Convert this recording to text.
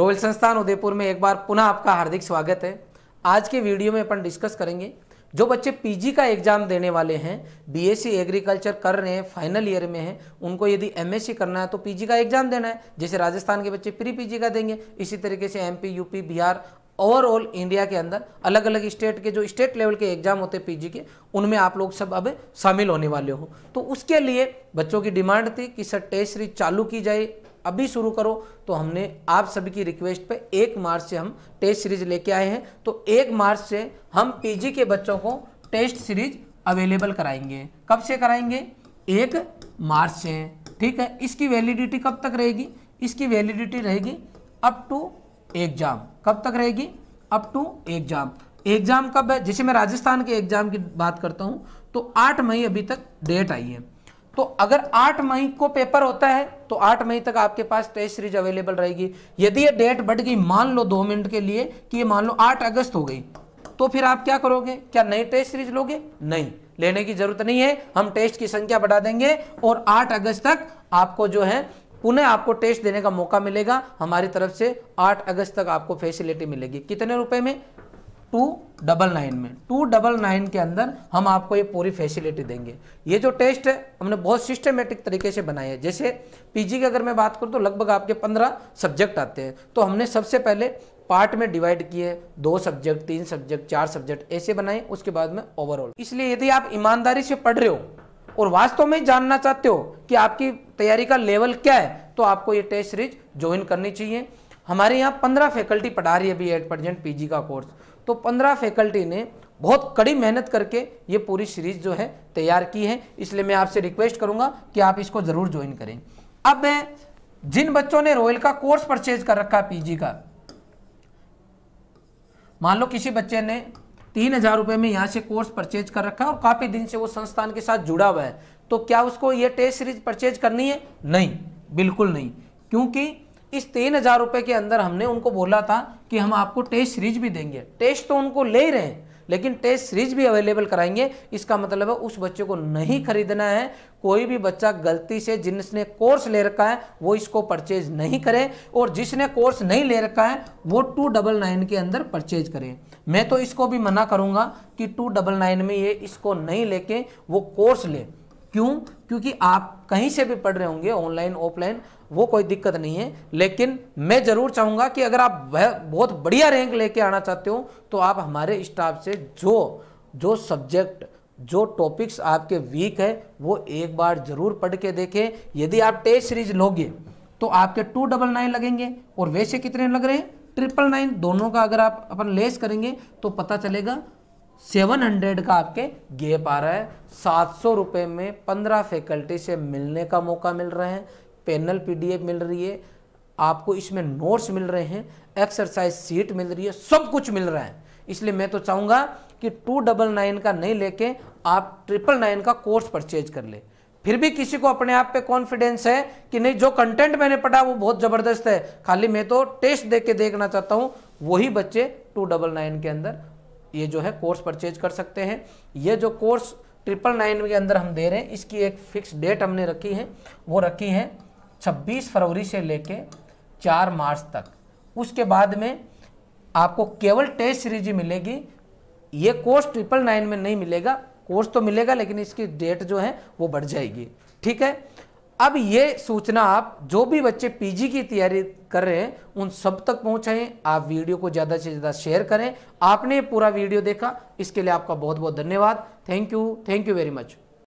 royal संस्थान उदयपुर में एक बार पुनः आपका हार्दिक स्वागत है आज के वीडियो में अपन डिस्कस करेंगे जो बच्चे पीजी का एग्ज़ाम देने वाले हैं बीएससी एग्रीकल्चर कर रहे हैं फाइनल ईयर में हैं उनको यदि एमएससी करना है तो पीजी का एग्ज़ाम देना है जैसे राजस्थान के बच्चे प्री पीजी का देंगे इसी तरीके से MP UP Bihar overall India के अंदर अलग अलग स्टेट के जो स्टेट लेवल के एग्जाम होते हैं पीजी के उनमें आप लोग सब अब शामिल होने वाले हो तो उसके लिए बच्चों की डिमांड थी कि सर टेस्ट सीरीज चालू की जाए अभी शुरू करो तो हमने आप सभी की रिक्वेस्ट पे एक मार्च से हम टेस्ट सीरीज लेके आए हैं तो एक मार्च से हम पीजी के बच्चों को टेस्ट सीरीज अवेलेबल कराएंगे कब से कराएंगे एक मार्च से ठीक है इसकी वैलिडिटी कब तक रहेगी इसकी वैलिडिटी रहेगी अप टू एग्जाम कब तक रहेगी अप टू एग्जाम एग्जाम कब है जैसे मैं राजस्थान के एग्जाम की बात करता हूँ तो आठ मई अभी तक डेट आई है तो अगर आठ मई को पेपर होता है तो आठ मई तक आपके पास टेस्ट सीरीज अवेलेबल रहेगी यदि ये डेट बढ़ गई मान लो दो मिनट के लिए कि ये मान लो आठ अगस्त हो गई तो फिर आप क्या करोगे क्या नई टेस्ट सीरीज लोगे नहीं लेने की जरूरत नहीं है हम टेस्ट की संख्या बढ़ा देंगे और आठ अगस्त तक आपको जो है पुनः आपको टेस्ट देने का मौका मिलेगा हमारी तरफ से 8 अगस्त तक आपको फैसिलिटी मिलेगी कितने रुपए में टू डबल नाइन में टू डबल नाइन के अंदर हम आपको ये पूरी फैसिलिटी देंगे ये जो टेस्ट है हमने बहुत सिस्टमेटिक तरीके से बनाया है जैसे पीजी की अगर मैं बात करूँ तो लगभग आपके पंद्रह सब्जेक्ट आते हैं तो हमने सबसे पहले पार्ट में डिवाइड किए दो सब्जेक्ट तीन सब्जेक्ट चार सब्जेक्ट ऐसे बनाए उसके बाद में ओवरऑल इसलिए यदि आप ईमानदारी से पढ़ रहे हो और वास्तव में जानना चाहते हो कि आपकी तैयारी का लेवल क्या है तो आपको ये टेस्ट सीरीज ज्वाइन करनी चाहिए हमारे यहाँ पंद्रह फैकल्टी पढ़ा रही है अभी एट परजेंट पीजी का कोर्स तो पंद्रह फैकल्टी ने बहुत कड़ी मेहनत करके ये पूरी सीरीज जो है तैयार की है इसलिए मैं आपसे रिक्वेस्ट करूंगा कि आप इसको ज़रूर ज्वाइन करें अब मैं जिन बच्चों ने रॉयल का कोर्स परचेज कर रखा है पीजी का मान लो किसी बच्चे ने तीन हजार रुपए में यहां से कोर्स परचेज कर रखा है और काफ़ी दिन से वो संस्थान के साथ जुड़ा हुआ है तो क्या उसको ये टेस्ट सीरीज परचेज करनी है नहीं बिल्कुल नहीं क्योंकि इस तीन हजार रुपए के अंदर हमने उनको बोला था कि हम आपको टेस्ट सीरीज भी देंगे टेस्ट तो उनको ले ही रहे हैं लेकिन टेस्ट सीरीज भी अवेलेबल कराएंगे इसका मतलब है उस बच्चे को नहीं खरीदना है कोई भी बच्चा गलती से जिसने कोर्स ले रखा है वो इसको परचेज नहीं करे और जिसने कोर्स नहीं ले रखा है वो टू डबल नाइन के अंदर परचेज करे मैं तो इसको भी मना करूंगा कि टू डबल नाइन में ये इसको नहीं लेके वो कोर्स ले क्यों क्योंकि आप कहीं से भी पढ़ रहे होंगे ऑनलाइन ऑफलाइन वो कोई दिक्कत नहीं है लेकिन मैं ज़रूर चाहूँगा कि अगर आप बहुत बढ़िया रैंक लेके आना चाहते हो तो आप हमारे स्टाफ से जो जो सब्जेक्ट जो टॉपिक्स आपके वीक है वो एक बार ज़रूर पढ़ के देखें यदि आप टेस्ट सीरीज लोगे तो आपके टू डबल नाइन लगेंगे और वैसे कितने लग रहे हैं ट्रिपल नाइन दोनों का अगर आप अपन लेस करेंगे तो पता चलेगा सेवन हंड्रेड का आपके गैप आ रहा है सात सौ रुपये में पंद्रह फैकल्टी से मिलने का मौका मिल रहा है पैनल पीडीएफ मिल रही है आपको इसमें नोट्स मिल रहे हैं एक्सरसाइज सीट मिल रही है सब कुछ मिल रहा है इसलिए मैं तो चाहूँगा कि टू डबल नाइन का नहीं लेके आप ट्रिपल नाइन का कोर्स परचेज कर ले फिर भी किसी को अपने आप पे कॉन्फिडेंस है कि नहीं जो कंटेंट मैंने पढ़ा वो बहुत ज़बरदस्त है खाली मैं तो टेस्ट दे के देखना चाहता हूँ वही बच्चे टू डबल नाइन के अंदर ये जो है कोर्स परचेज कर सकते हैं ये जो कोर्स ट्रिपल नाइन के अंदर हम दे रहे हैं इसकी एक फिक्स डेट हमने रखी है वो रखी है 26 फरवरी से लेके 4 मार्च तक उसके बाद में आपको केवल टेस्ट सीरीज मिलेगी ये कोर्स ट्रिपल नाइन में नहीं मिलेगा कोर्स तो मिलेगा लेकिन इसकी डेट जो है वो बढ़ जाएगी ठीक है अब ये सूचना आप जो भी बच्चे पीजी की तैयारी कर रहे हैं उन सब तक पहुंचाएं आप वीडियो को ज़्यादा से ज़्यादा शेयर करें आपने पूरा वीडियो देखा इसके लिए आपका बहुत बहुत धन्यवाद thank you thank you very much